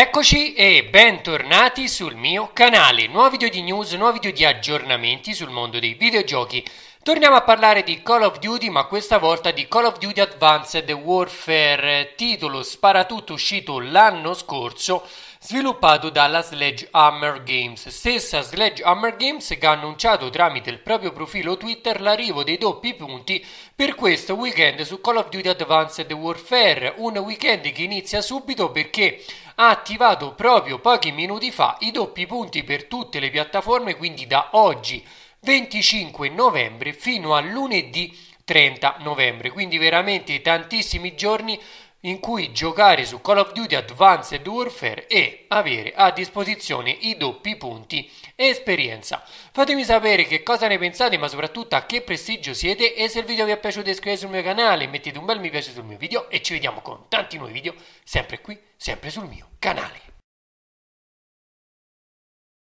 Eccoci e bentornati sul mio canale, Nuovi video di news, nuovi video di aggiornamenti sul mondo dei videogiochi. Torniamo a parlare di Call of Duty, ma questa volta di Call of Duty Advanced Warfare, titolo sparatutto uscito l'anno scorso, sviluppato dalla Sledgehammer Games, stessa Sledgehammer Games che ha annunciato tramite il proprio profilo Twitter l'arrivo dei doppi punti per questo weekend su Call of Duty Advanced Warfare, un weekend che inizia subito perché ha ah, attivato proprio pochi minuti fa i doppi punti per tutte le piattaforme, quindi da oggi 25 novembre fino a lunedì 30 novembre, quindi veramente tantissimi giorni in cui giocare su Call of Duty Advanced Warfare e avere a disposizione i doppi punti esperienza. Fatemi sapere che cosa ne pensate, ma soprattutto a che prestigio siete e se il video vi è piaciuto iscrivetevi sul mio canale, mettete un bel mi piace sul mio video e ci vediamo con tanti nuovi video sempre qui, sempre sul mio canale.